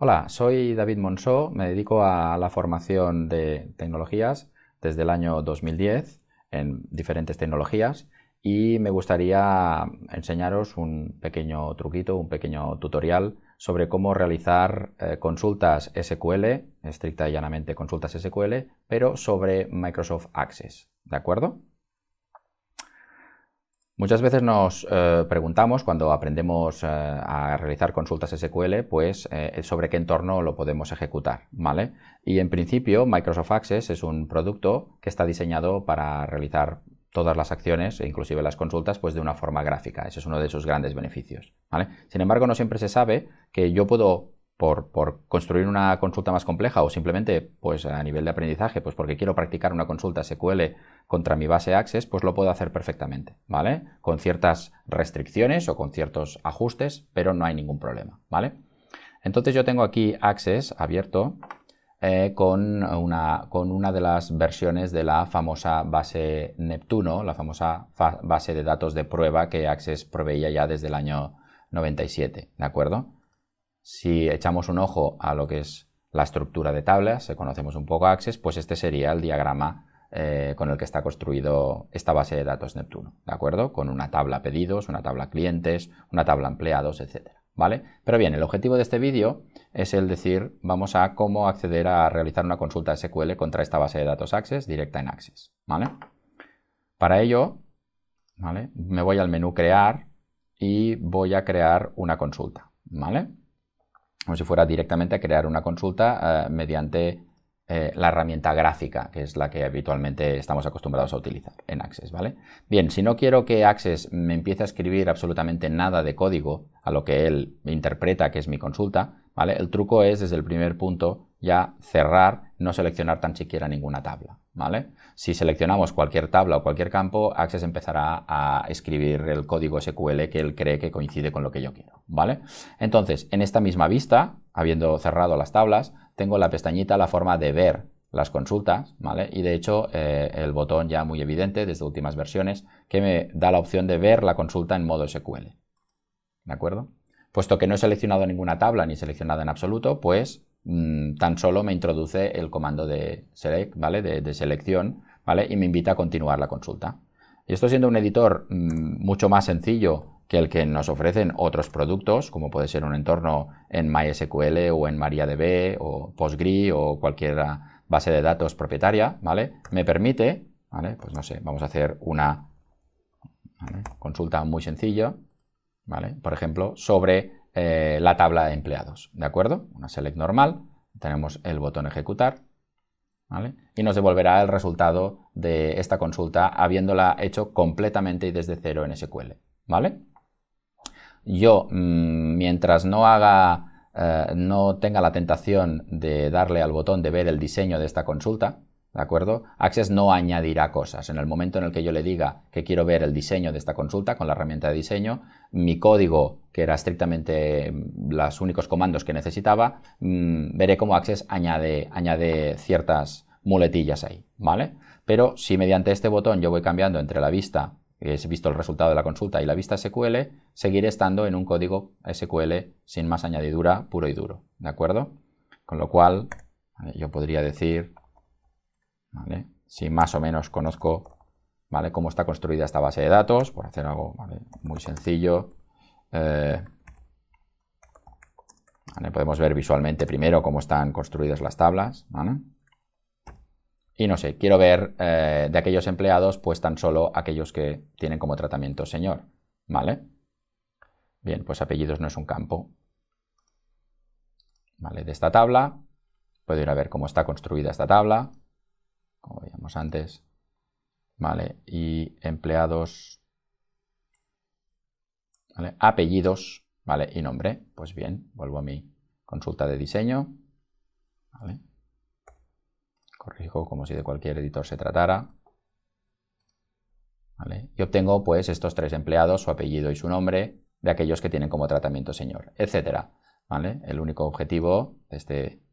Hola, soy David Monsó, me dedico a la formación de tecnologías desde el año 2010 en diferentes tecnologías y me gustaría enseñaros un pequeño truquito, un pequeño tutorial sobre cómo realizar eh, consultas SQL, estricta y llanamente consultas SQL, pero sobre Microsoft Access, ¿de acuerdo? Muchas veces nos eh, preguntamos cuando aprendemos eh, a realizar consultas SQL, pues eh, sobre qué entorno lo podemos ejecutar, ¿vale? Y en principio Microsoft Access es un producto que está diseñado para realizar todas las acciones, e inclusive las consultas, pues de una forma gráfica. Ese es uno de sus grandes beneficios, Sin embargo, no siempre se sabe que yo puedo por, construir una consulta más compleja o simplemente pues a nivel de aprendizaje, pues porque quiero practicar una consulta SQL contra mi base Access, pues lo puedo hacer perfectamente, ¿vale? Con ciertas restricciones o con ciertos ajustes, pero no hay ningún problema, ¿vale? Entonces yo tengo aquí Access abierto eh, con, una, con una de las versiones de la famosa base Neptuno, la famosa base de datos de prueba que Access proveía ya desde el año 97, ¿de acuerdo? Si echamos un ojo a lo que es la estructura de tablas, si eh, conocemos un poco Access, pues este sería el diagrama eh, con el que está construido esta base de datos Neptuno, ¿de acuerdo? Con una tabla pedidos, una tabla clientes, una tabla empleados, etc. ¿Vale? Pero bien, el objetivo de este vídeo es el decir, vamos a cómo acceder a realizar una consulta SQL contra esta base de datos Access directa en Access, ¿vale? Para ello, ¿vale? Me voy al menú crear y voy a crear una consulta, ¿vale? como si fuera directamente a crear una consulta eh, mediante eh, la herramienta gráfica, que es la que habitualmente estamos acostumbrados a utilizar en Access, ¿vale? Bien, si no quiero que Access me empiece a escribir absolutamente nada de código a lo que él interpreta que es mi consulta, ¿vale? El truco es desde el primer punto ya cerrar no seleccionar tan siquiera ninguna tabla, ¿vale? Si seleccionamos cualquier tabla o cualquier campo, Access empezará a escribir el código SQL que él cree que coincide con lo que yo quiero, ¿vale? Entonces, en esta misma vista, habiendo cerrado las tablas, tengo la pestañita, la forma de ver las consultas, ¿vale? Y de hecho, eh, el botón ya muy evidente desde últimas versiones que me da la opción de ver la consulta en modo SQL, ¿de acuerdo? Puesto que no he seleccionado ninguna tabla ni seleccionada en absoluto, pues Mm, tan solo me introduce el comando de select, ¿vale? De, selección, ¿vale? Y me invita a continuar la consulta. Y esto siendo un editor mm, mucho más sencillo que el que nos ofrecen otros productos, como puede ser un entorno en MySQL o en MariaDB o PostgreSQL o cualquier base de datos propietaria, ¿vale? Me permite, ¿vale? Pues no sé, vamos a hacer una consulta muy sencilla, ¿vale? Por ejemplo, sobre eh, la tabla de empleados, ¿de acuerdo? Una select normal, tenemos el botón ejecutar, ¿vale? Y nos devolverá el resultado de esta consulta habiéndola hecho completamente y desde cero en SQL, ¿vale? Yo, mm, mientras no haga, eh, no tenga la tentación de darle al botón de ver el diseño de esta consulta, ¿De acuerdo? Access no añadirá cosas. En el momento en el que yo le diga que quiero ver el diseño de esta consulta con la herramienta de diseño, mi código, que era estrictamente mm, los únicos comandos que necesitaba, mm, veré cómo Access añade, añade ciertas muletillas ahí, ¿vale? Pero si mediante este botón yo voy cambiando entre la vista, he visto el resultado de la consulta, y la vista SQL, seguiré estando en un código SQL sin más añadidura puro y duro, ¿de acuerdo? Con lo cual, eh, yo podría decir si más o menos conozco ¿vale? cómo está construida esta base de datos, por hacer algo muy sencillo, eh, podemos ver visualmente primero cómo están construidas las tablas. Y no sé, quiero ver eh, de aquellos empleados, pues tan solo aquellos que tienen como tratamiento señor. ¿Vale? Bien, pues apellidos no es un campo. De esta tabla, puedo ir a ver cómo está construida esta tabla como veíamos antes, ¿vale? Y empleados, ¿vale? Apellidos, ¿vale? Y nombre, pues bien, vuelvo a mi consulta de diseño, ¿vale? Corrijo como si de cualquier editor se tratara, ¿vale? Y obtengo, pues, estos tres empleados, su apellido y su nombre, de aquellos que tienen como tratamiento señor, etcétera, ¿vale? El único objetivo de este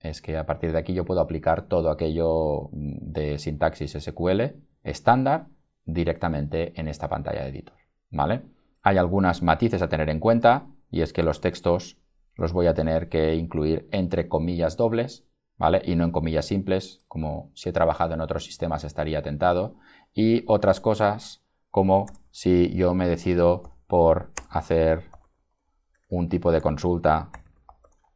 es que a partir de aquí yo puedo aplicar todo aquello mm, de sintaxis SQL estándar directamente en esta pantalla de editor. ¿vale? Hay algunas matices a tener en cuenta y es que los textos los voy a tener que incluir entre comillas dobles ¿vale? y no en comillas simples, como si he trabajado en otros sistemas estaría tentado, y otras cosas como si yo me decido por hacer un tipo de consulta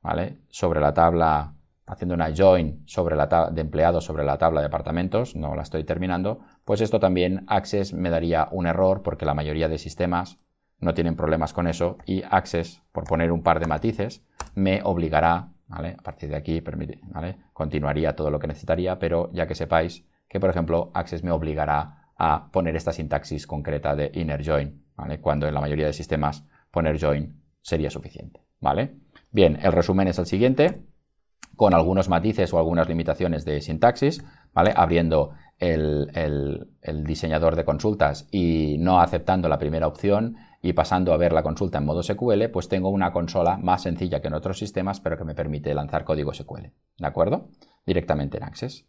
¿vale? Sobre la tabla, haciendo una join sobre la de empleados sobre la tabla de departamentos, no la estoy terminando, pues esto también Access me daría un error porque la mayoría de sistemas no tienen problemas con eso y Access, por poner un par de matices, me obligará, ¿vale? A partir de aquí, ¿vale? Continuaría todo lo que necesitaría, pero ya que sepáis que, por ejemplo, Access me obligará a poner esta sintaxis concreta de inner join, ¿vale? Cuando en la mayoría de sistemas poner join sería suficiente, ¿vale? Bien, el resumen es el siguiente, con algunos matices o algunas limitaciones de sintaxis, ¿vale? Abriendo el, el diseñador de consultas y no aceptando la primera opción y pasando a ver la consulta en modo SQL, pues tengo una consola más sencilla que en otros sistemas, pero que me permite lanzar código SQL, ¿de acuerdo? Directamente en Access.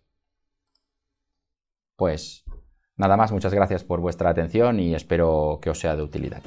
Pues nada más, muchas gracias por vuestra atención y espero que os sea de utilidad.